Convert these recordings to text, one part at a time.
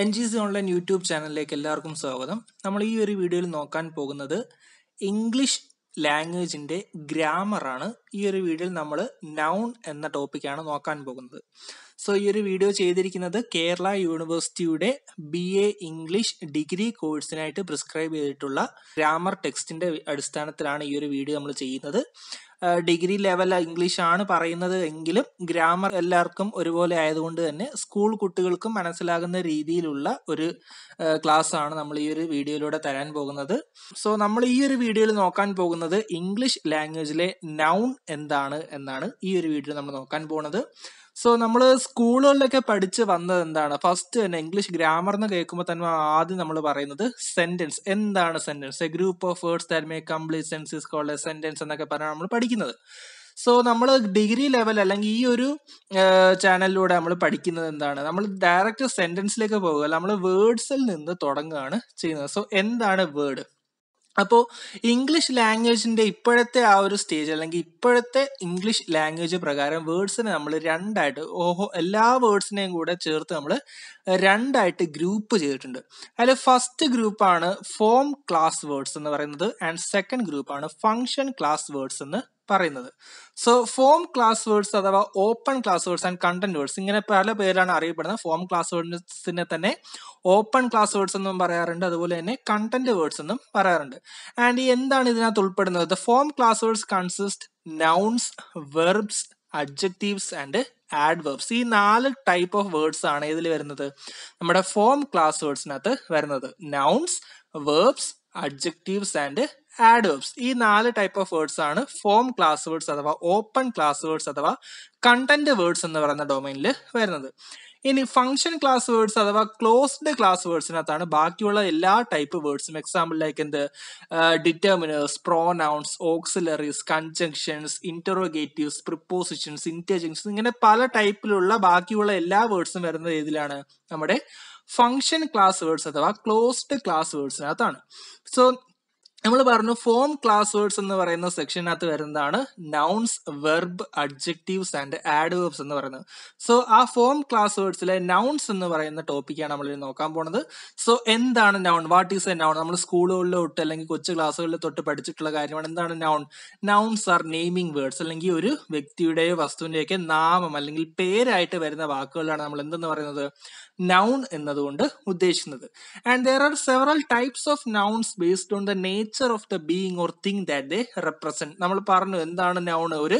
N G C online YouTube ചാനലിലേക്ക് എല്ലാവർക്കും സ്വാഗതം നമ്മൾ ഈ ഒരു വീഡിയോയിൽ നോക്കാൻ പോകുന്നത് ഇംഗ്ലീഷ് ലാംഗ്വേജിൻ്റെ ഗ്രാമറാണ് ഈ ഒരു വീഡിയോയിൽ നമ്മൾ നൗൺ എന്ന ടോപ്പിക്കാണ് നോക്കാൻ പോകുന്നത് സോ ഈ ഒരു വീഡിയോ ചെയ്തിരിക്കുന്നത് കേരള യൂണിവേഴ്സിറ്റിയുടെ ബി എ ഇംഗ്ലീഷ് ഡിഗ്രി കോഴ്സിനായിട്ട് പ്രിസ്ക്രൈബ് ചെയ്തിട്ടുള്ള ഗ്രാമർ ടെക്സ്റ്റിന്റെ അടിസ്ഥാനത്തിലാണ് ഈ ഒരു വീഡിയോ നമ്മൾ ചെയ്യുന്നത് ഡിഗ്രി ലെവൽ ഇംഗ്ലീഷ് ആണ് പറയുന്നത് എങ്കിലും ഗ്രാമർ എല്ലാവർക്കും ഒരുപോലെ ആയതുകൊണ്ട് തന്നെ സ്കൂൾ കുട്ടികൾക്കും മനസ്സിലാകുന്ന രീതിയിലുള്ള ഒരു ക്ലാസ് uh, ആണ് നമ്മൾ ഈ ഒരു വീഡിയോയിലൂടെ തരാൻ പോകുന്നത് സോ നമ്മൾ ഈ ഒരു വീഡിയോയിൽ നോക്കാൻ പോകുന്നത് ഇംഗ്ലീഷ് ലാംഗ്വേജിലെ നൗൺ എന്താണ് എന്നാണ് ഈ ഒരു വീഡിയോ നമ്മൾ നോക്കാൻ പോകുന്നത് സോ നമ്മൾ സ്കൂളുകളിലൊക്കെ പഠിച്ച് വന്നത് എന്താണ് ഫസ്റ്റ് തന്നെ ഇംഗ്ലീഷ് ഗ്രാമർ എന്ന് കേൾക്കുമ്പോൾ തന്നെ ആദ്യം നമ്മൾ പറയുന്നത് സെന്റൻസ് എന്താണ് sentence a group of words that make complete senses കോളേ കോൾഡ് സെന്റൻസ് എന്നൊക്കെ പറഞ്ഞാൽ നമ്മൾ പഠിക്കുന്നത് സോ നമ്മൾ ഡിഗ്രി ലെവൽ അല്ലെങ്കിൽ ഈ ഒരു ചാനലിലൂടെ നമ്മൾ പഠിക്കുന്നത് എന്താണ് നമ്മൾ ഡയറക്റ്റ് സെന്റൻസിലേക്ക് പോകുക നമ്മൾ വേർഡ്സിൽ നിന്ന് തുടങ്ങുകയാണ് ചെയ്യുന്നത് സോ എന്താണ് വേർഡ് അപ്പോൾ ഇംഗ്ലീഷ് ലാംഗ്വേജിൻ്റെ ഇപ്പോഴത്തെ ആ ഒരു സ്റ്റേജ് അല്ലെങ്കിൽ ഇപ്പോഴത്തെ ഇംഗ്ലീഷ് ലാംഗ്വേജ് പ്രകാരം വേർഡ്സിനെ നമ്മൾ രണ്ടായിട്ട് ഓഹോ എല്ലാ വേർഡ്സിനെയും കൂടെ ചേർത്ത് നമ്മൾ രണ്ടായിട്ട് ഗ്രൂപ്പ് ചെയ്തിട്ടുണ്ട് അതിൽ ഫസ്റ്റ് ഗ്രൂപ്പാണ് ഫോം ക്ലാസ് വേർഡ്സ് എന്ന് പറയുന്നത് ആൻഡ് സെക്കൻഡ് ഗ്രൂപ്പാണ് ഫങ്ഷൻ ക്ലാസ് വേർഡ്സ് എന്ന് പറയുന്നത് സോ ഫോം ക്ലാസ് വേർഡ്സ് അഥവാ open class words and content words ഇങ്ങനെ പല പേരാണ് അറിയപ്പെടുന്നത് ഫോം ക്ലാസ് വേർഡ്സിനെ തന്നെ ഓപ്പൺ ക്ലാസ് വേർഡ്സ് എന്നും പറയാറുണ്ട് അതുപോലെ തന്നെ കണ്ടന്റ് വേർഡ്സ് എന്നും പറയാറുണ്ട് ആൻഡ് എന്താണ് ഇതിനകത്ത് ഉൾപ്പെടുന്നത് the form class words consist nouns verbs adjectives and verbs ഈ നാല് ടൈപ്പ് ഓഫ് വേർഡ്സ് ആണ് ഇതിൽ വരുന്നത് നമ്മുടെ ഫോം ക്ലാസ് വേർഡ്സിനകത്ത് വരുന്നത് nouns verbs adjectives and add ഈ നാല് ടൈപ്പ് ഓഫ് വേർഡ്സ് ആണ് ഫോം ക്ലാസ് വേർഡ്സ് അഥവാ ഓപ്പൺ ക്ലാസ് വേർഡ്സ് അഥവാ കണ്ടന്റ് വേർഡ്സ് എന്ന് പറയുന്ന ഡൊമൈനിൽ വരുന്നത് ഇനി ഫംഗ്ഷൻ ക്ലാസ് വേർഡ്സ് അഥവാ ക്ലോസ്ഡ് ക്ലാസ് വേർഡ്സിനകത്താണ് ബാക്കിയുള്ള എല്ലാ ടൈപ്പ് വേർഡ്സും എക്സാമ്പിൾ ലൈക്ക് എന്ത് determiners pronouns auxiliaries conjunctions interrogatives prepositions interjections ഇങ്ങനെ പല ടൈപ്പിലുള്ള ബാക്കിയുള്ള എല്ലാ വേർഡ്സും വരുന്നത് ഏതിലാണ് നമ്മുടെ ഫംഗ്ഷൻ ക്ലാസ് വേർഡ്സ് അഥവാ ക്ലോസ്ഡ് ക്ലാസ് വേർഡ്സിനകത്താണ് സോ നമ്മൾ പറഞ്ഞു ഫോം ക്ലാസ് വേർഡ്സ് എന്ന് പറയുന്ന സെക്ഷനകത്ത് വരുന്നതാണ് nouns verb adjectives and verbs എന്ന് പറയുന്നത് സോ ആ ഫോം ക്ലാസ് വേർഡ്സിലെ നൗൺസ് എന്ന് പറയുന്ന ടോപ്പിക്കാണ് നമ്മൾ നോക്കാൻ പോണത് സോ എന്താണ് noun what is a noun നമ്മൾ സ്കൂളുകളിൽ തൊട്ട് അല്ലെങ്കിൽ കൊച്ചു ക്ലാസ്സുകളിൽ തൊട്ട് പഠിച്ചിട്ടുള്ള കാര്യമാണ് എന്താണ് noun nouns are naming words അല്ലെങ്കിൽ ഒരു വ്യക്തിയുടെയോ വസ്തുവിന്റെയൊക്കെ നാമം അല്ലെങ്കിൽ പേരായിട്ട് വരുന്ന വാക്കുകളാണ് നമ്മൾ എന്തെന്ന് പറയുന്നത് നൗൺ എന്നതുകൊണ്ട് ഉദ്ദേശിക്കുന്നത് and there are several types of nouns based on the nature of the being or thing that they represent നമ്മൾ പറഞ്ഞു എന്താണ് നൗൺ ഒരു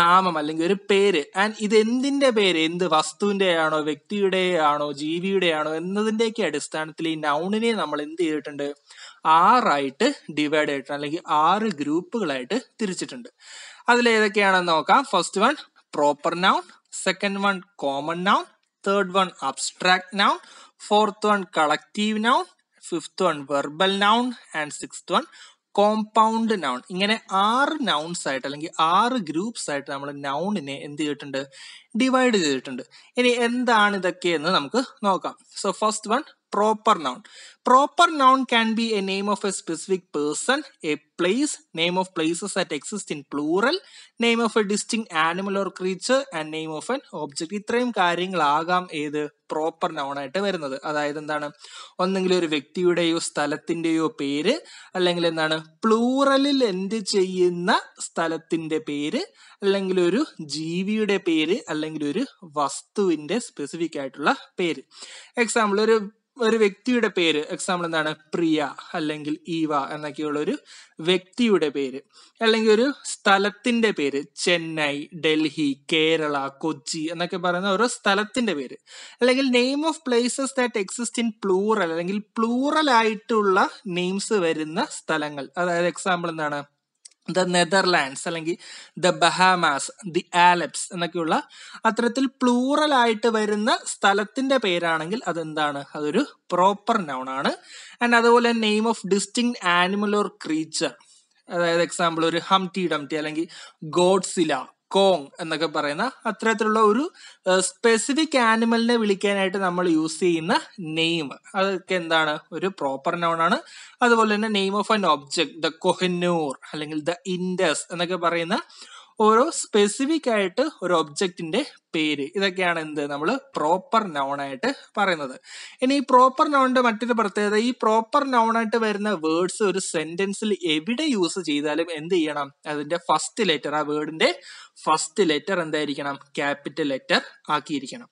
നാമം അല്ലെങ്കിൽ ഒരു പേര് ആൻഡ് ഇത് എന്തിന്റെ പേര് എന്ത് വസ്തുവിന്റെ ആണോ വ്യക്തിയുടെ ആണോ ജീവിയുടെ ആണോ എന്നതിന്റെയൊക്കെ അടിസ്ഥാനത്തിൽ ഈ നൗണിനെ നമ്മൾ എന്ത് ചെയ്തിട്ടുണ്ട് ആറായിട്ട് ഡിവൈഡ് ചെയ്തിട്ടുണ്ട് അല്ലെങ്കിൽ ആറ് ഗ്രൂപ്പുകളായിട്ട് തിരിച്ചിട്ടുണ്ട് അതിൽ ഏതൊക്കെയാണെന്ന് നോക്കാം first one proper noun second one common noun third one abstract noun, fourth one collective noun, fifth one verbal noun and sixth one compound noun ഇങ്ങനെ ആറ് നൗൺസ് ആയിട്ട് അല്ലെങ്കിൽ ആറ് ഗ്രൂപ്പ്സ് ആയിട്ട് നമ്മൾ നൗണിനെ എന്ത് ചെയ്തിട്ടുണ്ട് ഡിവൈഡ് ചെയ്തിട്ടുണ്ട് ഇനി എന്താണ് ഇതൊക്കെ എന്ന് നമുക്ക് നോക്കാം so first one proper noun proper noun can be a name of a specific person a place name of places at exist in plural name of a distinct animal or creature and name of an object ഇത്രയും കാര്യങ്ങളാകാം ഏത് proper noun ആയിട്ട് വരുന്നത് അതായത് എന്താണ് ഒന്നെങ്കിൽ ഒരു വ്യക്തിയുടെയോ സ്ഥലത്തിൻ്റെയോ പേര് അല്ലെങ്കിൽ എന്താണ് പ്ലൂറലിൽ എന്ത് ചെയ്യുന്ന സ്ഥലത്തിൻ്റെ പേര് അല്ലെങ്കിൽ ഒരു ജീവിയുടെ പേര് അല്ലെങ്കിൽ ഒരു വസ്തുവിൻ്റെ സ്പെസിഫിക് ആയിട്ടുള്ള പേര് എക്സാമ്പിൾ ഒരു ഒരു വ്യക്തിയുടെ പേര് എക്സാമ്പിൾ എന്താണ് പ്രിയ അല്ലെങ്കിൽ ഈവ എന്നൊക്കെയുള്ള ഒരു വ്യക്തിയുടെ പേര് അല്ലെങ്കിൽ ഒരു സ്ഥലത്തിന്റെ പേര് ചെന്നൈ ഡൽഹി കേരള കൊച്ചി എന്നൊക്കെ പറയുന്ന ഓരോ സ്ഥലത്തിന്റെ പേര് അല്ലെങ്കിൽ name of places that exist in plural അല്ലെങ്കിൽ പ്ലൂറൽ ആയിട്ടുള്ള നെയിംസ് വരുന്ന സ്ഥലങ്ങൾ അതായത് എക്സാമ്പിൾ എന്താണ് ദ നെതർലാൻഡ്സ് അല്ലെങ്കിൽ ദ ബഹാമാസ് ദി ആലപ്സ് എന്നൊക്കെയുള്ള അത്തരത്തിൽ പ്ലൂറൽ ആയിട്ട് വരുന്ന സ്ഥലത്തിന്റെ പേരാണെങ്കിൽ അതെന്താണ് അതൊരു പ്രോപ്പർ നൗൺ ആണ് ആൻഡ് അതുപോലെ name of distinct animal or creature അതായത് എക്സാമ്പിൾ ഒരു ഹംറ്റി ഡംറ്റി അല്ലെങ്കിൽ ഗോഡ്സില കോങ് എന്നൊക്കെ പറയുന്ന അത്തരത്തിലുള്ള ഒരു സ്പെസിഫിക് ആനിമലിനെ വിളിക്കാനായിട്ട് നമ്മൾ യൂസ് ചെയ്യുന്ന നെയിം അതൊക്കെ എന്താണ് ഒരു പ്രോപ്പർ നൗൺ ആണ് അതുപോലെ തന്നെ name of an object the Kohinoor അല്ലെങ്കിൽ ദ ഇൻഡസ് എന്നൊക്കെ പറയുന്ന ഓരോ സ്പെസിഫിക് ആയിട്ട് ഒരു ഒബ്ജക്റ്റിന്റെ പേര് ഇതൊക്കെയാണ് എന്ത് നമ്മൾ പ്രോപ്പർ നൗൺ ആയിട്ട് പറയുന്നത് ഇനി ഈ പ്രോപ്പർ നൗണിന്റെ മറ്റൊരു പ്രത്യേകത ഈ പ്രോപ്പർ നൗൺ ആയിട്ട് വരുന്ന വേർഡ്സ് ഒരു സെന്റൻസിൽ എവിടെ യൂസ് ചെയ്താലും എന്ത് ചെയ്യണം അതിന്റെ ഫസ്റ്റ് ലെറ്റർ ആ വേർഡിന്റെ ഫസ്റ്റ് ലെറ്റർ എന്തായിരിക്കണം ക്യാപിറ്റൽ ലെറ്റർ ആക്കിയിരിക്കണം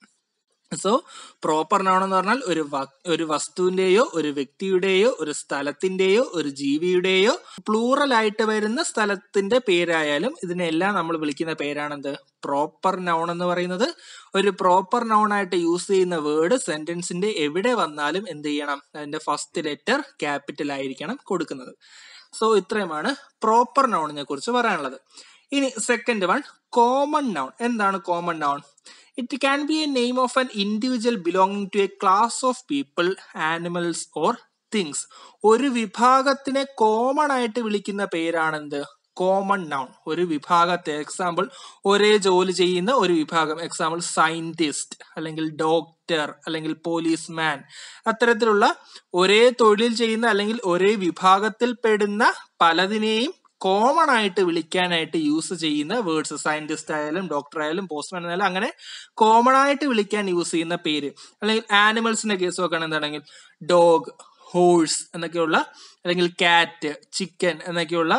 സോ പ്രോപ്പർ നൗൺ എന്ന് പറഞ്ഞാൽ ഒരു ഒരു വസ്തുവിന്റെയോ ഒരു വ്യക്തിയുടെയോ ഒരു സ്ഥലത്തിന്റെയോ ഒരു ജീവിയുടെയോ പ്ലൂറൽ ആയിട്ട് വരുന്ന സ്ഥലത്തിന്റെ പേരായാലും ഇതിനെല്ലാം നമ്മൾ വിളിക്കുന്ന പേരാണെന്ത് പ്രോപ്പർ നൗൺ എന്ന് പറയുന്നത് ഒരു പ്രോപ്പർ നൗൺ ആയിട്ട് യൂസ് ചെയ്യുന്ന വേർഡ് സെന്റൻസിന്റെ എവിടെ വന്നാലും എന്ത് ചെയ്യണം അതിന്റെ ഫസ്റ്റ് ലെറ്റർ ക്യാപിറ്റൽ ആയിരിക്കണം കൊടുക്കുന്നത് സോ ഇത്രയുമാണ് പ്രോപ്പർ നൗണിനെ കുറിച്ച് പറയാനുള്ളത് ഇനി സെക്കൻഡ് വൺ കോമൺ നൗൺ എന്താണ് common noun It can be a name of an individual belonging to a class of people, animals or things. ഒരു വിഭാഗത്തിനെ കോമൺ ആയിട്ട് വിളിക്കുന്ന പേരാണെന്ത് കോമൺ നൗൺ ഒരു വിഭാഗത്തെ എക്സാമ്പിൾ ഒരേ ജോലി ചെയ്യുന്ന ഒരു വിഭാഗം എക്സാമ്പിൾ സയന്റിസ്റ്റ് അല്ലെങ്കിൽ ഡോക്ടർ അല്ലെങ്കിൽ മാൻ അത്തരത്തിലുള്ള ഒരേ തൊഴിൽ ചെയ്യുന്ന അല്ലെങ്കിൽ ഒരേ വിഭാഗത്തിൽ പെടുന്ന പലതിനെയും കോമൺ ആയിട്ട് വിളിക്കാനായിട്ട് യൂസ് ചെയ്യുന്ന വേർഡ്സ് സയന്റിസ്റ്റ് ആയാലും ഡോക്ടർ ആയാലും പോസ്റ്റ്മാൻ ആയാലും അങ്ങനെ കോമൺ ആയിട്ട് വിളിക്കാൻ യൂസ് ചെയ്യുന്ന പേര് അല്ലെങ്കിൽ ആനിമൽസിന്റെ കേസ് നോക്കുകയാണെന്നുണ്ടെങ്കിൽ ഡോഗ് ഹോഴ്സ് എന്നൊക്കെയുള്ള അല്ലെങ്കിൽ കാറ്റ് ചിക്കൻ എന്നൊക്കെയുള്ള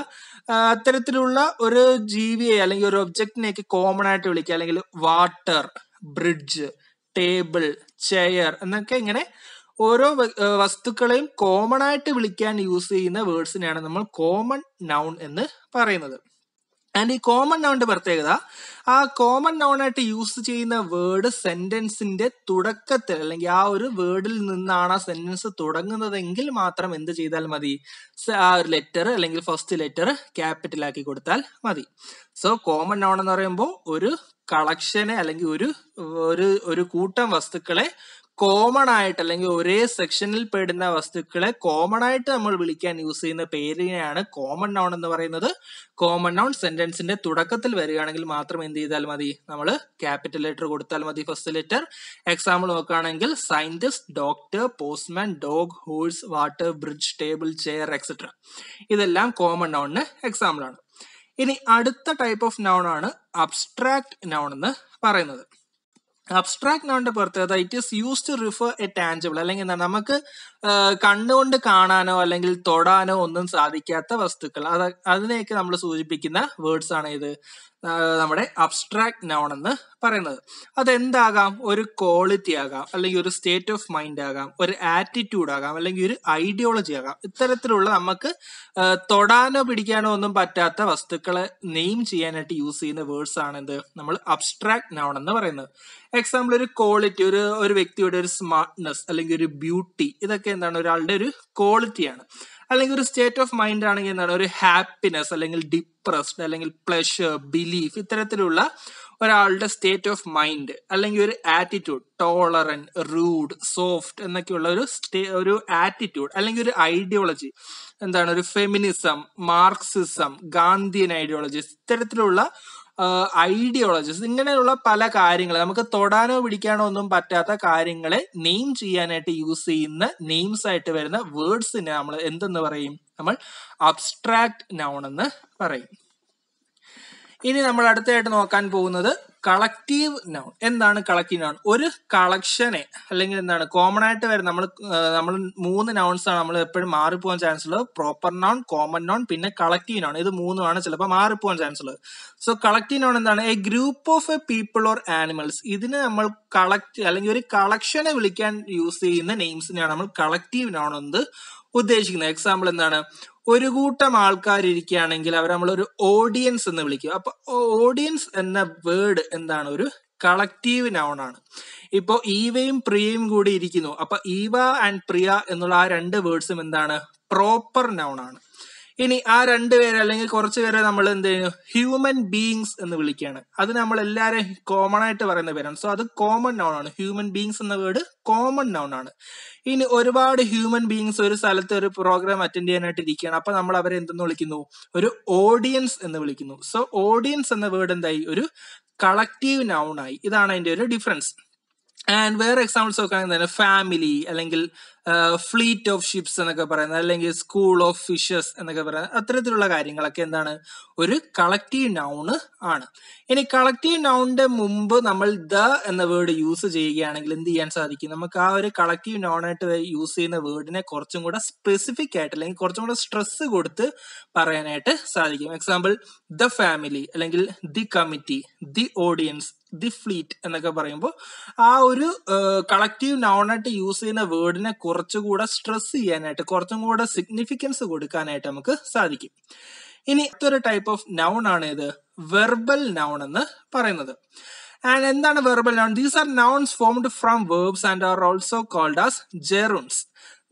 അത്തരത്തിലുള്ള ഒരു ജീവിയെ അല്ലെങ്കിൽ ഒരു ഒബ്ജക്റ്റിനെയൊക്കെ കോമൺ ആയിട്ട് വിളിക്കുക അല്ലെങ്കിൽ വാട്ടർ ബ്രിഡ്ജ് ടേബിൾ ചെയർ എന്നൊക്കെ ഇങ്ങനെ ഓരോ വസ്തുക്കളെയും കോമൺ ആയിട്ട് വിളിക്കാൻ യൂസ് ചെയ്യുന്ന വേർഡ്സിനെയാണ് നമ്മൾ കോമൺ നൗൺ എന്ന് പറയുന്നത് ആൻഡ് ഈ കോമൺ നൗണിന്റെ പ്രത്യേകത ആ കോമൺ നൗൺ ആയിട്ട് യൂസ് ചെയ്യുന്ന വേർഡ് സെന്റൻസിന്റെ തുടക്കത്തിൽ അല്ലെങ്കിൽ ആ ഒരു വേർഡിൽ നിന്നാണ് ആ സെന്റൻസ് തുടങ്ങുന്നതെങ്കിൽ മാത്രം എന്ത് ചെയ്താൽ മതി ആ ഒരു ലെറ്റർ അല്ലെങ്കിൽ ഫസ്റ്റ് ലെറ്റർ ക്യാപിറ്റൽ ആക്കി കൊടുത്താൽ മതി സോ കോമൺ നൗൺ എന്ന് പറയുമ്പോൾ ഒരു കളക്ഷനെ അല്ലെങ്കിൽ ഒരു ഒരു ഒരു കൂട്ടം വസ്തുക്കളെ കോമൺ ആയിട്ട് അല്ലെങ്കിൽ ഒരേ സെക്ഷനിൽ പെടുന്ന വസ്തുക്കളെ കോമൺ ആയിട്ട് നമ്മൾ വിളിക്കാൻ യൂസ് ചെയ്യുന്ന പേരിനെയാണ് കോമൺ നൗൺ എന്ന് പറയുന്നത് കോമൺ നൗൺ സെന്റൻസിന്റെ തുടക്കത്തിൽ വരികയാണെങ്കിൽ മാത്രം എന്ത് ചെയ്താൽ മതി നമ്മൾ ക്യാപിറ്റൽ ലെറ്റർ കൊടുത്താൽ മതി ഫസ്റ്റ് ലെറ്റർ എക്സാമ്പിൾ നോക്കുകയാണെങ്കിൽ scientist doctor postman dog horse water bridge table chair et cetera ഇതെല്ലാം കോമൺ നൗണിന് എക്സാമ്പിൾ ആണ് ഇനി അടുത്ത ടൈപ്പ് ഓഫ് നൗൺ ആണ് അബ്സ്ട്രാക്ട് നൗൺ എന്ന് പറയുന്നത് അബ്സ്ട്രാക്ട് പുറത്ത് അതായത് it is use to refer a tangible അല്ലെങ്കിൽ എന്താ നമുക്ക് കണ്ണുകൊണ്ട് കാണാനോ അല്ലെങ്കിൽ തൊടാനോ ഒന്നും സാധിക്കാത്ത വസ്തുക്കൾ അത് അതിനെയൊക്കെ നമ്മൾ സൂചിപ്പിക്കുന്ന വേർഡ്സ് ആണ് ഇത് നമ്മുടെ അബ്സ്ട്രാക്ട് നൗൺ എന്ന് പറയുന്നത് അതെന്താകാം ഒരു ക്വാളിറ്റി ആകാം അല്ലെങ്കിൽ ഒരു സ്റ്റേറ്റ് ഓഫ് മൈൻഡ് ആകാം ഒരു ആറ്റിറ്റ്യൂഡ് ആകാം അല്ലെങ്കിൽ ഒരു ഐഡിയോളജി ആകാം ഇത്തരത്തിലുള്ള നമുക്ക് തൊടാനോ പിടിക്കാനോ ഒന്നും പറ്റാത്ത വസ്തുക്കളെ നെയിം ചെയ്യാനായിട്ട് യൂസ് ചെയ്യുന്ന വേർഡ്സ് ആണ് എന്ത് നമ്മൾ അബ്സ്ട്രാക്ട് നൗൺ എന്ന് പറയുന്നത് എക്സാമ്പിൾ ഒരു ക്വാളിറ്റി ഒരു ഒരു വ്യക്തിയുടെ ഒരു സ്മാർട്ട്നെസ് അല്ലെങ്കിൽ ഒരു ബ്യൂട്ടി ഇതൊക്കെ എന്താണ് ഒരാളുടെ ഒരു ക്വാളിറ്റിയാണ് അല്ലെങ്കിൽ ഒരു സ്റ്റേറ്റ് ഓഫ് മൈൻഡ് ആണെങ്കിൽ എന്താണ് ഒരു ഹാപ്പിനെസ് അല്ലെങ്കിൽ ഡിപ്രസ്ഡ് അല്ലെങ്കിൽ പ്ലഷർ ബിലീഫ് ഇത്തരത്തിലുള്ള ഒരാളുടെ സ്റ്റേറ്റ് ഓഫ് മൈൻഡ് അല്ലെങ്കിൽ ഒരു ആറ്റിറ്റ്യൂഡ് ടോളറൻ റൂഡ് സോഫ്റ്റ് എന്നൊക്കെയുള്ള ഒരു സ്റ്റേ ഒരു ആറ്റിറ്റ്യൂഡ് അല്ലെങ്കിൽ ഒരു ഐഡിയോളജി എന്താണ് ഒരു ഫെമിനിസം മാർക്സിസം ഗാന്ധിയൻ ഐഡിയോളജി ഇത്തരത്തിലുള്ള ഐഡിയോളജിസ് ഇങ്ങനെയുള്ള പല കാര്യങ്ങൾ നമുക്ക് തൊടാനോ പിടിക്കാനോ ഒന്നും പറ്റാത്ത കാര്യങ്ങളെ നെയിം ചെയ്യാനായിട്ട് യൂസ് ചെയ്യുന്ന നെയിംസ് ആയിട്ട് വരുന്ന വേർഡ്സിനെ നമ്മൾ എന്തെന്ന് പറയും നമ്മൾ അബ്സ്ട്രാക്ട് നൗൺ എന്ന് പറയും ഇനി നമ്മൾ അടുത്തായിട്ട് നോക്കാൻ പോകുന്നത് കളക്റ്റീവ് നൗൺ എന്താണ് കളക്റ്റീവ് നൗൺ ഒരു കളക്ഷനെ അല്ലെങ്കിൽ എന്താണ് കോമൺ ആയിട്ട് വരുന്ന നമ്മൾ നമ്മൾ മൂന്ന് നൗൺസ് ആണ് നമ്മൾ എപ്പോഴും മാറിപ്പോകാൻ ചാൻസ് ഉള്ളത് പ്രോപ്പർ നൗൺ കോമൺ നൗൺ പിന്നെ കളക്റ്റീവ് നൗൺ ഇത് മൂന്നുമാണ് ചിലപ്പോൾ മാറിപ്പോകാൻ ചാൻസ് ഉള്ളത് സോ കളക്റ്റീവ് നൗൺ എന്താണ് a group of a people or animals ഇതിന് നമ്മൾ കളക്ട് അല്ലെങ്കിൽ ഒരു കളക്ഷനെ വിളിക്കാൻ യൂസ് ചെയ്യുന്ന നെയിംസിനെയാണ് നമ്മൾ കളക്റ്റീവ് നൗൺ എന്ന് ഉദ്ദേശിക്കുന്നത് എക്സാമ്പിൾ എന്താണ് ഒരു കൂട്ടം ആൾക്കാരിരിക്കുകയാണെങ്കിൽ അവർ നമ്മളൊരു ഓഡിയൻസ് എന്ന് വിളിക്കും അപ്പൊ ഓഡിയൻസ് എന്ന വേർഡ് എന്താണ് ഒരു കളക്റ്റീവ് നൗൺ ആണ് ഇപ്പോൾ ഈവയും പ്രിയയും കൂടി ഇരിക്കുന്നു അപ്പൊ ഈവ ആൻഡ് പ്രിയ എന്നുള്ള ആ രണ്ട് വേർഡ്സും എന്താണ് പ്രോപ്പർ നൗൺ ആണ് ഇനി ആ പേരെ അല്ലെങ്കിൽ കുറച്ച് പേരെ നമ്മൾ എന്ത് ചെയ്യുന്നു ഹ്യൂമൻ ബീയിങ്സ് എന്ന് വിളിക്കുകയാണ് അത് നമ്മൾ എല്ലാവരും കോമൺ ആയിട്ട് പറയുന്ന പേരാണ് സോ അത് കോമൺ നൗൺ ആണ് ഹ്യൂമൻ ബീയിങ്സ് എന്ന വേർഡ് കോമൺ നൗൺ ആണ് ഇനി ഒരുപാട് ഹ്യൂമൻ ബീയിങ്സ് ഒരു സ്ഥലത്ത് ഒരു പ്രോഗ്രാം അറ്റൻഡ് ചെയ്യാനായിട്ട് ഇരിക്കുകയാണ് അപ്പൊ നമ്മൾ അവരെ എന്തെന്ന് വിളിക്കുന്നു ഒരു ഓഡിയൻസ് എന്ന് വിളിക്കുന്നു സോ ഓഡിയൻസ് എന്ന വേർഡ് എന്തായി ഒരു കളക്റ്റീവ് നൗൺ ആയി ഇതാണ് അതിന്റെ ഒരു ഡിഫറൻസ് ആൻഡ് വേറെ എക്സാമ്പിൾസ് നോക്കുകയാണെങ്കിൽ ഫാമിലി അല്ലെങ്കിൽ ഫ്ലീറ്റ് ഓഫ് ഷിപ്സ് എന്നൊക്കെ പറയുന്നത് അല്ലെങ്കിൽ സ്കൂൾ ഓഫ് ഫിഷസ് എന്നൊക്കെ പറയുന്നത് അത്തരത്തിലുള്ള കാര്യങ്ങളൊക്കെ എന്താണ് ഒരു കളക്റ്റീവ് നൗണ് ആണ് ഇനി കളക്റ്റീവ് നൗണിന്റെ മുമ്പ് നമ്മൾ ദ എന്ന വേർഡ് യൂസ് ചെയ്യുകയാണെങ്കിൽ എന്ത് ചെയ്യാൻ സാധിക്കും നമുക്ക് ആ ഒരു കളക്റ്റീവ് നൗണായിട്ട് യൂസ് ചെയ്യുന്ന വേർഡിനെ കുറച്ചും കൂടെ സ്പെസിഫിക് ആയിട്ട് അല്ലെങ്കിൽ കുറച്ചും കൂടെ സ്ട്രെസ് കൊടുത്ത് പറയാനായിട്ട് സാധിക്കും എക്സാമ്പിൾ ദ ഫാമിലി അല്ലെങ്കിൽ the committee the audience the fleet എന്നൊക്കെ പറയുമ്പോൾ ആ ഒരു കളക്റ്റീവ് നൗണായിട്ട് യൂസ് ചെയ്യുന്ന വേർഡിനെ കുറച്ച് കുറച്ചുകൂടെ സ്ട്രെസ് ചെയ്യാനായിട്ട് കുറച്ചും കൂടെ സിഗ്നിഫിക്കൻസ് കൊടുക്കാനായിട്ട് നമുക്ക് സാധിക്കും ഇനി മറ്റൊരു ടൈപ്പ് ഓഫ് നൗൺ ആണ് ഇത് വെർബൽ നൗൺ എന്ന് പറയുന്നത് ആൻഡ് എന്താണ് verbal noun these are nouns formed from verbs and are also called as gerunds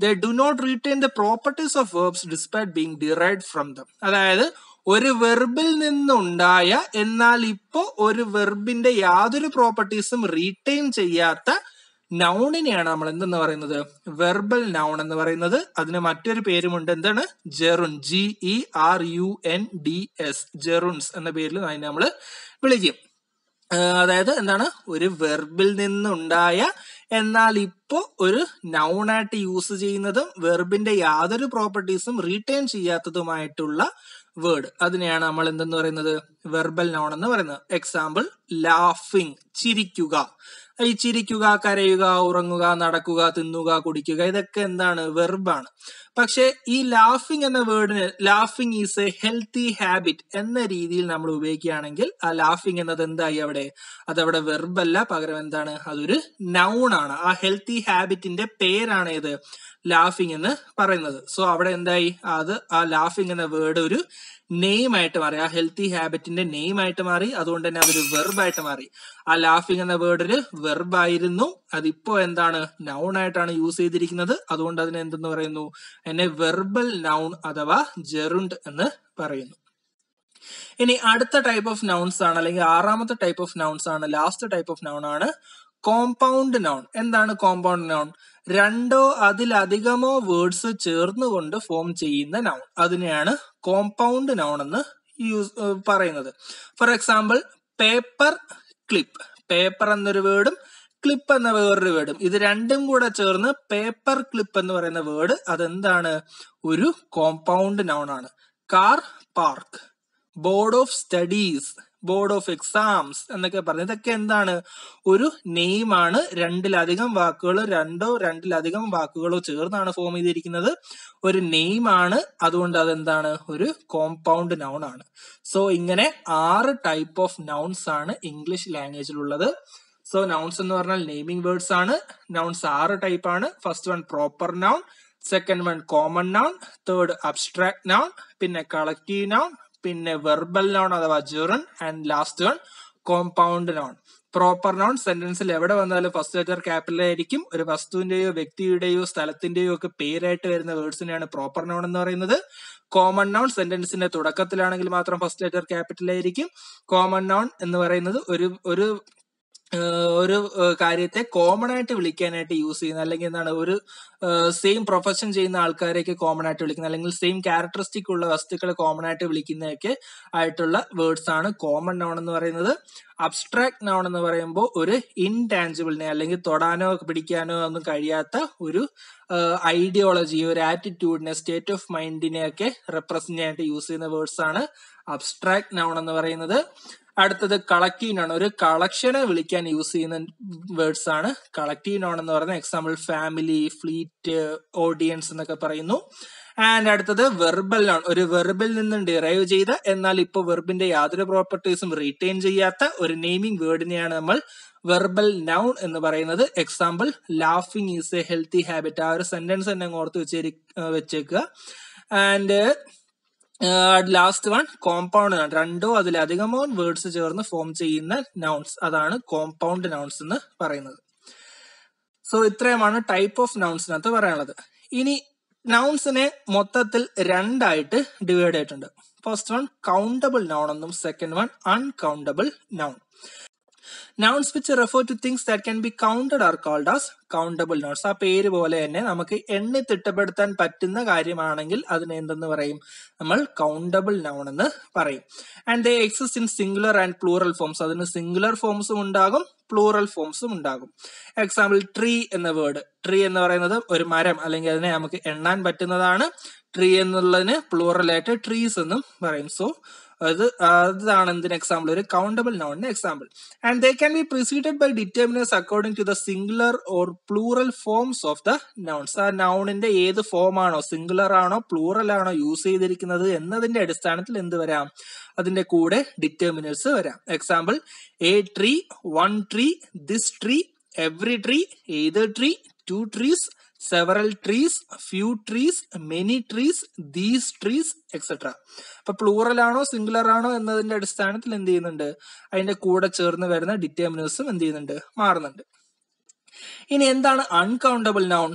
they do not retain the properties of verbs despite being derived from them അതായത് ഒരു വെർബിൽ നിന്നുണ്ടായ എന്നാൽ ഇപ്പോ ഒരു വെർബിന്റെ യാതൊരു പ്രോപ്പർട്ടീസും റീറ്റെയിൻ ചെയ്യാത്ത നൗണിനെയാണ് നമ്മൾ എന്തെന്ന് പറയുന്നത് വെർബൽ നൗൺ എന്ന് പറയുന്നത് അതിന് മറ്റൊരു പേരുമുണ്ട് എന്താണ് gerund G E R U N D S gerunds എന്ന പേരിൽ അതിനെ നമ്മൾ വിളിക്കും അതായത് എന്താണ് ഒരു വെർബിൽ നിന്നുണ്ടായ എന്നാൽ ഇപ്പോ ഒരു നൗണായിട്ട് യൂസ് ചെയ്യുന്നതും വെർബിന്റെ യാതൊരു പ്രോപ്പർട്ടീസും റീറ്റേൺ ചെയ്യാത്തതുമായിട്ടുള്ള വേർഡ് അതിനെയാണ് നമ്മൾ എന്തെന്ന് പറയുന്നത് വെർബൽ നൗൺ എന്ന് പറയുന്നത് എക്സാമ്പിൾ ലാഫിങ് ചിരിക്കുക ചിരിക്കുക കരയുക ഉറങ്ങുക നടക്കുക തിന്നുക കുടിക്കുക ഇതൊക്കെ എന്താണ് വെർബാണ് പക്ഷെ ഈ ലാഫിംഗ് എന്ന വേർഡിന് laughing is a healthy habit എന്ന രീതിയിൽ നമ്മൾ ഉപയോഗിക്കുകയാണെങ്കിൽ ആ ലാഫിംഗ് എന്നത് എന്തായി അവിടെ അതവിടെ വെർബല്ല പകരം എന്താണ് അതൊരു നൗൺ ആണ് ആ ഹെൽത്തി ഹാബിറ്റിന്റെ പേരാണ് ഇത് ലാഫിംഗ് എന്ന് പറയുന്നത് സോ അവിടെ എന്തായി അത് ആ ലാഫിംഗ് എന്ന വേർഡ് ഒരു നെയിം ആയിട്ട് മാറി ആ ഹെൽത്തി ഹാബിറ്റിന്റെ നെയിം ആയിട്ട് മാറി അതുകൊണ്ട് തന്നെ അതൊരു വെർബായിട്ട് മാറി ആ ലാഫിംഗ് എന്ന വേർഡ് ഒരു വെർബായിരുന്നു അതിപ്പോ എന്താണ് നൗൺ ആയിട്ടാണ് യൂസ് ചെയ്തിരിക്കുന്നത് അതുകൊണ്ട് അതിനെ എന്തെന്ന് പറയുന്നു എന്നെ വെർബൽ നൗൺ അഥവാ ജെറുണ്ട് എന്ന് പറയുന്നു ഇനി അടുത്ത ടൈപ്പ് ഓഫ് നൗൺസ് ആണ് അല്ലെങ്കിൽ ആറാമത്തെ ടൈപ്പ് ഓഫ് നൗൺസ് ആണ് ലാസ്റ്റ് ടൈപ്പ് ഓഫ് നൗൺ ആണ് കോമ്പൗണ്ട് നൗൺ എന്താണ് കോമ്പൗണ്ട് നൗൺ രണ്ടോ അതിലധികമോ വേർഡ്സ് ചേർന്നുകൊണ്ട് ഫോം ചെയ്യുന്ന നൗൺ അതിനെയാണ് കോമ്പൗണ്ട് നൗൺ എന്ന് യൂസ് പറയുന്നത് for example paper clip paper എന്നൊരു വേർഡും ക്ലിപ്പ് എന്ന വേറൊരു വേർഡും ഇത് രണ്ടും കൂടെ ചേർന്ന് പേപ്പർ ക്ലിപ്പ് എന്ന് പറയുന്ന വേർഡ് അതെന്താണ് ഒരു കോമ്പൗണ്ട് നൗൺ ആണ് car park board of studies board of exams എന്നൊക്കെ പറഞ്ഞു ഇതൊക്കെ എന്താണ് ഒരു നെയിമാണ് രണ്ടിലധികം വാക്കുകളോ രണ്ടോ രണ്ടിലധികം വാക്കുകളോ ചേർന്നാണ് ഫോം ചെയ്തിരിക്കുന്നത് ഒരു നെയിമാണ് അതുകൊണ്ട് അതെന്താണ് ഒരു കോമ്പൗണ്ട് നൗൺ ആണ് സോ ഇങ്ങനെ ആറ് ടൈപ്പ് ഓഫ് നൗൺസ് ആണ് ഇംഗ്ലീഷ് ലാംഗ്വേജിലുള്ളത് സോ നൗൺസ് എന്ന് പറഞ്ഞാൽ നെയിമിംഗ് വേർഡ്സ് ആണ് നൗൺസ് ആറ് ടൈപ്പ് ആണ് first one proper noun second one common noun third abstract noun പിന്നെ കളക്റ്റീവ് നൗൺ പിന്നെ വെർബൽ നോൺ അഥവാ gerund and last one compound noun proper noun സെന്റൻസിൽ എവിടെ വന്നാലും ഫസ്റ്റ് ലെറ്റർ ക്യാപിറ്റൽ ആയിരിക്കും ഒരു വസ്തുവിന്റെയോ വ്യക്തിയുടെയോ സ്ഥലത്തിന്റെയോ ഒക്കെ പേരായിട്ട് വരുന്ന വേർഡ്സിനെയാണ് പ്രോപ്പർ നോൺ എന്ന് പറയുന്നത് കോമൺ നോൺ സെന്റൻസിന്റെ തുടക്കത്തിലാണെങ്കിൽ മാത്രം ഫസ്റ്റ് ലെറ്റർ ക്യാപിറ്റൽ ആയിരിക്കും കോമൺ നോൺ എന്ന് പറയുന്നത് ഒരു ഒരു ഒരു കാര്യത്തെ കോമൺ ആയിട്ട് വിളിക്കാനായിട്ട് യൂസ് ചെയ്യുന്ന അല്ലെങ്കിൽ എന്താണ് ഒരു സെയിം പ്രൊഫഷൻ ചെയ്യുന്ന ആൾക്കാരെയൊക്കെ കോമൺ ആയിട്ട് വിളിക്കുന്ന അല്ലെങ്കിൽ സെയിം ക്യാരക്ടറിസ്റ്റിക് ഉള്ള വസ്തുക്കളെ കോമൺ ആയിട്ട് വിളിക്കുന്നതൊക്കെ ആയിട്ടുള്ള വേർഡ്സ് ആണ് കോമൺ നോൺ എന്ന് പറയുന്നത് അബ്സ്ട്രാക്ട് നോൺ എന്ന് പറയുമ്പോൾ ഒരു ഇൻടാഞ്ചിബിളിനെ അല്ലെങ്കിൽ തൊടാനോ പിടിക്കാനോ ഒന്നും കഴിയാത്ത ഒരു ഐഡിയോളജി ഒരു ആറ്റിറ്റ്യൂഡിനെ സ്റ്റേറ്റ് ഓഫ് മൈൻഡിനെ ഒക്കെ റെപ്രസെന്റ് ചെയ്യാനായിട്ട് യൂസ് ചെയ്യുന്ന വേർഡ്സ് ആണ് അബ്സ്ട്രാക്ട് നൗൺ എന്ന് പറയുന്നത് അടുത്തത് കളക്റ്റീവ് നൗൺ ഒരു കളക്ഷനെ വിളിക്കാൻ യൂസ് ചെയ്യുന്ന വേർഡ്സ് ആണ് കളക്റ്റീവ് നൗൺ എന്ന് പറയുന്നത് എക്സാമ്പിൾ ഫാമിലി ഫ്ലീറ്റ് ഓഡിയൻസ് എന്നൊക്കെ പറയുന്നു ആൻഡ് അടുത്തത് വെർബൽ നൗൺ ഒരു വെർബിൽ നിന്നും ഡിറൈവ് ചെയ്ത് എന്നാൽ ഇപ്പോൾ വെർബിന്റെ യാതൊരു പ്രോപ്പർട്ടീസും റീറ്റെയിൻ ചെയ്യാത്ത ഒരു നെയിമിംഗ് വേർഡിനെയാണ് നമ്മൾ വെർബൽ നൗൺ എന്ന് പറയുന്നത് example laughing is a healthy habit ആ ഒരു സെന്റൻസ് തന്നെ ഓർത്ത് വെച്ചേക്കുക and last one compound noun രണ്ടോ അതിലധികമോ വേർഡ്സ് ചേർന്ന് ഫോം ചെയ്യുന്ന നൗൺസ് അതാണ് കോമ്പൗണ്ട് നൗൺസ് എന്ന് പറയുന്നത് സോ ഇത്രയുമാണ് ടൈപ്പ് ഓഫ് നൗൺസിനകത്ത് പറയാനുള്ളത് ഇനി നൗൺസിനെ മൊത്തത്തിൽ രണ്ടായിട്ട് ഡിവൈഡ് ചെയ്തിട്ടുണ്ട് ഫസ്റ്റ് വൺ കൗണ്ടബിൾ നൗൺ എന്നും second one uncountable noun nouns which refer to things that can be counted are called as countable nouns ആ പേര് പോലെ തന്നെ നമുക്ക് എണ്ണി തിട്ടപ്പെടുത്താൻ പറ്റുന്ന കാര്യമാണെങ്കിൽ അതിനെ എന്തെന്ന് പറയും നമ്മൾ കൗണ്ടബിൾ നൗൺ എന്ന് പറയും and they exist in singular and plural forms അതിന് സിംഗുലർ ഫോംസും ഉണ്ടാകും പ്ലൂറൽ ഫോംസും ഉണ്ടാകും എക്സാമ്പിൾ ട്രീ എന്ന വേർഡ് ട്രീ എന്ന് പറയുന്നത് ഒരു മരം അല്ലെങ്കിൽ അതിനെ നമുക്ക് എണ്ണാൻ പറ്റുന്നതാണ് ട്രീ എന്നുള്ളതിന് ആയിട്ട് ട്രീസ് എന്നും പറയും സോ അത് അതാണ് എന്തിന് എക്സാമ്പിൾ ഒരു കൗണ്ടബിൾ നോണിന് example and they can be preceded by determiners according to the singular or plural forms of the nouns ആ നൗണിന്റെ ഏത് ഫോം ആണോ സിംഗുലർ ആണോ പ്ലൂറൽ ആണോ യൂസ് ചെയ്തിരിക്കുന്നത് എന്നതിന്റെ അടിസ്ഥാനത്തിൽ എന്ത് വരാം അതിന്റെ കൂടെ ഡിറ്റർമിനേഴ്സ് വരാം example a tree one tree this tree every tree each tree two trees several trees few trees many trees these trees etcetera അപ്പൊ പ്ലൂറൽ ആണോ സിംഗുലർ ആണോ എന്നതിന്റെ അടിസ്ഥാനത്തിൽ എന്ത് ചെയ്യുന്നുണ്ട് അതിന്റെ കൂടെ ചേർന്ന് വരുന്ന ഡിറ്റേമിനേഴ്സും എന്ത് ചെയ്യുന്നുണ്ട് മാറുന്നുണ്ട് ഇനി എന്താണ് uncountable noun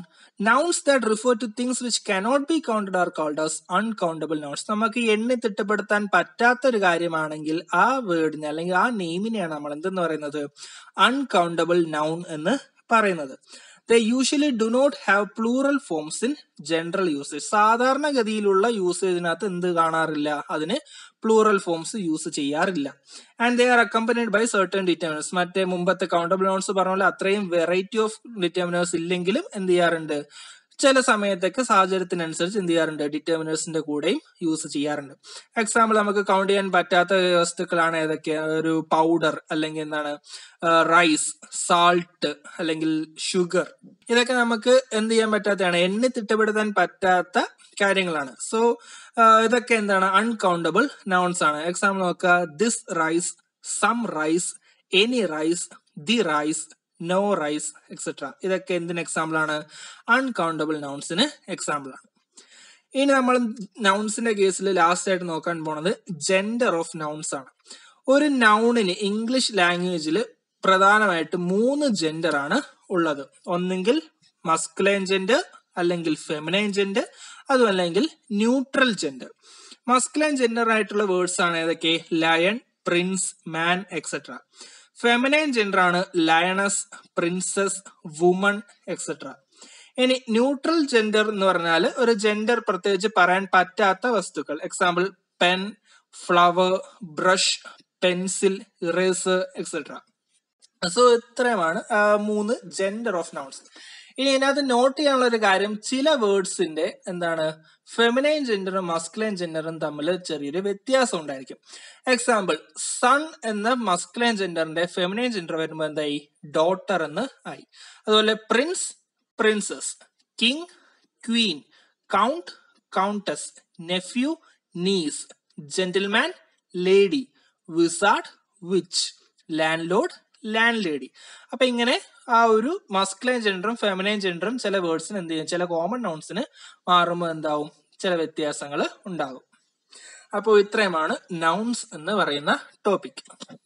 nouns that refer to things which cannot be counted are called as uncountable nouns നമുക്ക് എണ്ണി തിട്ടപ്പെടുത്താൻ പറ്റാത്തൊരു കാര്യമാണെങ്കിൽ ആ വേർഡിനെ അല്ലെങ്കിൽ ആ നെയിമിനെയാണ് നമ്മൾ എന്തെന്ന് പറയുന്നത് അൺകൗണ്ടബിൾ നൗൺ എന്ന് പറയുന്നത് they usually do not have plural forms in general usage സാധാരണഗതിയിലുള്ള യൂസേജിനകത്ത് എന്ത് കാണാറില്ല അതിന് പ്ലൂറൽ ഫോംസ് യൂസ് ചെയ്യാറില്ല and they are accompanied by certain determiners മറ്റേ മുമ്പത്തെ കൗണ്ടബിൾ നോൺസ് പറഞ്ഞ പോലെ അത്രയും വെറൈറ്റി ഓഫ് ഡിറ്റർമിനേഴ്സ് ഇല്ലെങ്കിലും എന്ത് ചെയ്യാറുണ്ട് ചില സമയത്തൊക്കെ സാഹചര്യത്തിനനുസരിച്ച് എന്ത് ചെയ്യാറുണ്ട് ഡിറ്റർമിനേഴ്സിന്റെ കൂടെയും യൂസ് ചെയ്യാറുണ്ട് എക്സാമ്പിൾ നമുക്ക് കൗണ്ട് ചെയ്യാൻ പറ്റാത്ത വസ്തുക്കളാണ് ഏതൊക്കെ ഒരു പൗഡർ അല്ലെങ്കിൽ എന്താണ് റൈസ് സാൾട്ട് അല്ലെങ്കിൽ ഷുഗർ ഇതൊക്കെ നമുക്ക് എന്ത് ചെയ്യാൻ പറ്റാത്തതാണ് എണ്ണി തിട്ടപ്പെടുത്താൻ പറ്റാത്ത കാര്യങ്ങളാണ് സോ ഇതൊക്കെ എന്താണ് അൺകൗണ്ടബിൾ നൗൺസ് ആണ് എക്സാമ്പിൾ നോക്കുക this rice some rice any rice the rice no rice etcetera ഇതൊക്കെ എന്തിന് എക്സാമ്പിൾ ആണ് അൺകൗണ്ടബിൾ നൗൺസിന് എക്സാമ്പിൾ ആണ് ഇനി നമ്മൾ നൗൺസിന്റെ കേസിൽ ലാസ്റ്റ് ആയിട്ട് നോക്കാൻ പോണത് ജെൻഡർ ഓഫ് നൗൺസ് ആണ് ഒരു നൗണിന് ഇംഗ്ലീഷ് ലാംഗ്വേജിൽ പ്രധാനമായിട്ട് മൂന്ന് ജെൻഡർ ആണ് ഉള്ളത് ഒന്നെങ്കിൽ മസ്കുലൈൻ ജെൻഡർ അല്ലെങ്കിൽ ഫെമിനൈൻ ജെൻഡർ അതുമല്ലെങ്കിൽ ന്യൂട്രൽ ജെൻഡർ മസ്കുലൈൻ ജെൻഡർ ആയിട്ടുള്ള വേർഡ്സ് ആണ് ഏതൊക്കെ lion prince man etcetera feminine gender ആണ് ലയണസ് പ്രിൻസസ് വുമൺ എക്സെട്ര ഇനി ന്യൂട്രൽ ജെൻഡർ എന്ന് പറഞ്ഞാൽ ഒരു ജെൻഡർ പ്രത്യേകിച്ച് പറയാൻ പറ്റാത്ത വസ്തുക്കൾ example pen flower brush pencil eraser etcetera so ഇത്രയുമാണ് മൂന്ന് ജെൻഡർ ഓഫ് നൗൺസ് ഇനി അതിനകത്ത് നോട്ട് ചെയ്യാനുള്ള ഒരു കാര്യം ചില വേർഡ്സിന്റെ എന്താണ് ഫെമിനൈൻ ജെൻഡറും മസ്ക്ലൈൻ ജെൻഡറും തമ്മിൽ ചെറിയൊരു വ്യത്യാസം ഉണ്ടായിരിക്കും എക്സാമ്പിൾ സൺ എന്ന മസ്ക്ലൈൻ ജെൻഡറിന്റെ ഫെമിനൈൻ ജെൻഡർ വരുമ്പോൾ എന്തായി ഡോട്ടർ എന്ന് ആയി അതുപോലെ prince princess king queen count countess nephew niece gentleman lady wizard witch landlord landlady അപ്പൊ ഇങ്ങനെ ആ ഒരു മസ്ക്ലൈൻ ജെൻഡറും ഫെമിനൈൻ ജെൻഡറും ചില വേർഡ്സിന് എന്ത് ചെയ്യും ചില കോമൺ നൗൺസിന് മാറുമ്പോൾ എന്താവും ചില വ്യത്യാസങ്ങൾ ഉണ്ടാകും അപ്പോൾ ഇത്രയുമാണ് നൗൺസ് എന്ന് പറയുന്ന ടോപ്പിക്